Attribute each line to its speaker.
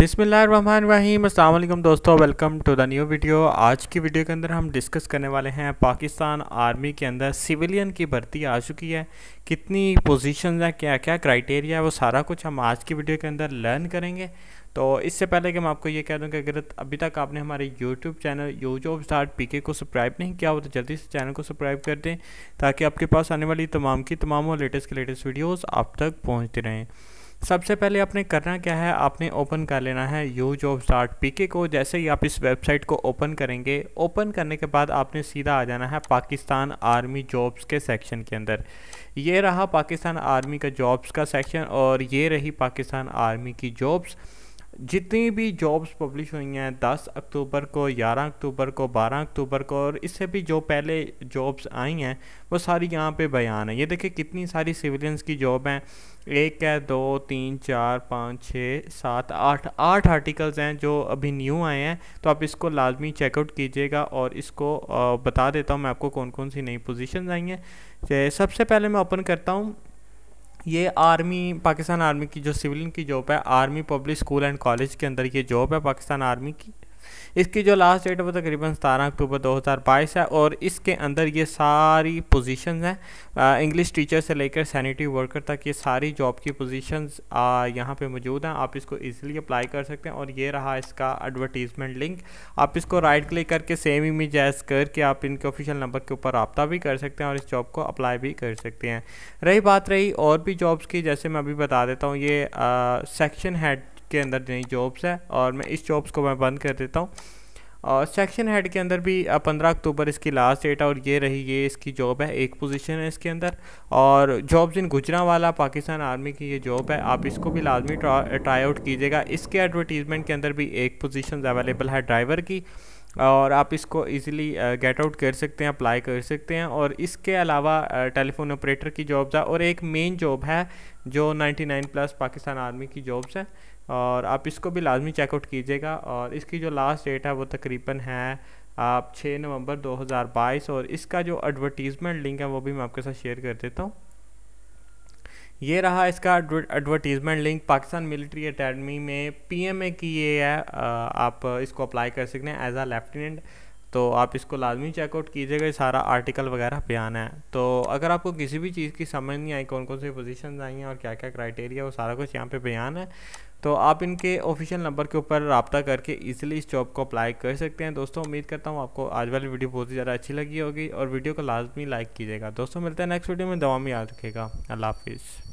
Speaker 1: बिसमीम अल्लाम दोस्तों welcome to the new video आज की वीडियो के अंदर हम डिस्कस करने वाले हैं पाकिस्तान आर्मी के अंदर सिविलियन की भर्ती आ चुकी है कितनी पोजीशन है क्या क्या क्राइटेरिया है वो सारा कुछ हम आज की वीडियो के अंदर लर्न करेंगे तो इससे पहले कि मैं आपको ये कह दूँ कि अगर अभी तक आपने हमारे यूट्यूब चैनल यूज स्टार्ट पी को सब्सक्राइब नहीं किया हो तो जल्दी से चैनल को सब्सक्राइब कर दें ताकि आपके पास आने वाली तमाम की तमाम और लेटेस्ट के लेटेस्ट वीडियोज़ आप तक पहुँचते रहें सबसे पहले आपने करना क्या है आपने ओपन कर लेना है यू जॉब स्टार्ट पी को जैसे ही आप इस वेबसाइट को ओपन करेंगे ओपन करने के बाद आपने सीधा आ जाना है पाकिस्तान आर्मी जॉब्स के सेक्शन के अंदर ये रहा पाकिस्तान आर्मी का जॉब्स का सेक्शन और ये रही पाकिस्तान आर्मी की जॉब्स जितनी भी जॉब्स पब्लिश हुई हैं 10 अक्टूबर को 11 अक्टूबर को 12 अक्टूबर को और इससे भी जो पहले जॉब्स आई हैं वो सारी यहाँ पे बयान है ये देखिए कितनी सारी सिविलियंस की जॉब हैं एक है दो तीन चार पाँच छः सात आठ आठ आर्टिकल्स हैं जो अभी न्यू आए हैं तो आप इसको लाजमी चेकआउट कीजिएगा और इसको बता देता हूँ मैं आपको कौन कौन सी नई पोजिशन आई हैं सबसे पहले मैं ओपन करता हूँ ये आर्मी पाकिस्तान आर्मी की जो सिविलियन की जॉब है army public school and college के अंदर ये जॉब है पाकिस्तान आर्मी की इसकी जो लास्ट डेट है वो तकरीबन सतारह अक्टूबर दो हज़ार बाईस है और इसके अंदर ये सारी पोजीशंस हैं इंग्लिश टीचर से लेकर सैनिटरी वर्कर तक ये सारी जॉब की पोजीशंस यहाँ पे मौजूद हैं आप इसको इजीली अप्लाई कर सकते हैं और ये रहा इसका एडवर्टीज़मेंट लिंक आप इसको राइट क्लिक करके सेम इमेज एज करके आप इनके ऑफिशियल नंबर के ऊपर रबता भी कर सकते हैं और इस जॉब को अप्लाई भी कर सकते हैं रही बात रही और भी जॉब्स की जैसे मैं अभी बता देता हूँ ये सेक्शन हेड के अंदर नई जॉब्स हैं और मैं इस जॉब्स को मैं बंद कर देता हूँ और सेक्शन हेड के अंदर भी पंद्रह अक्टूबर इसकी लास्ट डेट है और ये रही ये इसकी जॉब है एक पोजीशन है इसके अंदर और जॉब्स इन गुजरा वाला पाकिस्तान आर्मी की ये जॉब है आप इसको भी लाजमी ट्राई आउट कीजिएगा इसके एडवर्टीज़मेंट के अंदर भी एक पोजीशन अवेलेबल है ड्राइवर की और आप इसको इजीली गेट आउट कर सकते हैं अप्लाई कर सकते हैं और इसके अलावा टेलीफोन ऑपरेटर की जॉब्स है और एक मेन जॉब है जो 99 प्लस पाकिस्तान आर्मी की जॉब्स है और आप इसको भी लाजमी चेकआउट कीजिएगा और इसकी जो लास्ट डेट है वो तकरीबन है आप 6 नवंबर 2022 और इसका जो एडवर्टीज़मेंट लिंक है वो भी मैं आपके साथ शेयर कर देता हूँ ये रहा इसका advertisement link Pakistan military academy में पीएमए की ये है आप इसको अप्लाई कर सकते हैं एज आ लेफ्टिनेंट तो आप इसको लाजमी चेकआउट कीजिएगा सारा आर्टिकल वगैरह बयान है तो अगर आपको किसी भी चीज़ की समझ नहीं आई कौन कौन सी पोजीशन आई हैं और क्या क्या क्राइटेरिया वो सारा कुछ यहाँ पे बयान है तो आप इनके ऑफिशियल नंबर के ऊपर रबता करके इजीली इस जॉब को अप्लाई कर सकते हैं दोस्तों उम्मीद करता हूँ आपको आज वाली वीडियो बहुत ही ज़्यादा अच्छी लगी होगी और वीडियो को लाजमी लाइक कीजिएगा दोस्तों मिलते हैं नेक्स्ट वीडियो में दवा में याद रखेगा अल्लाह हाफिज़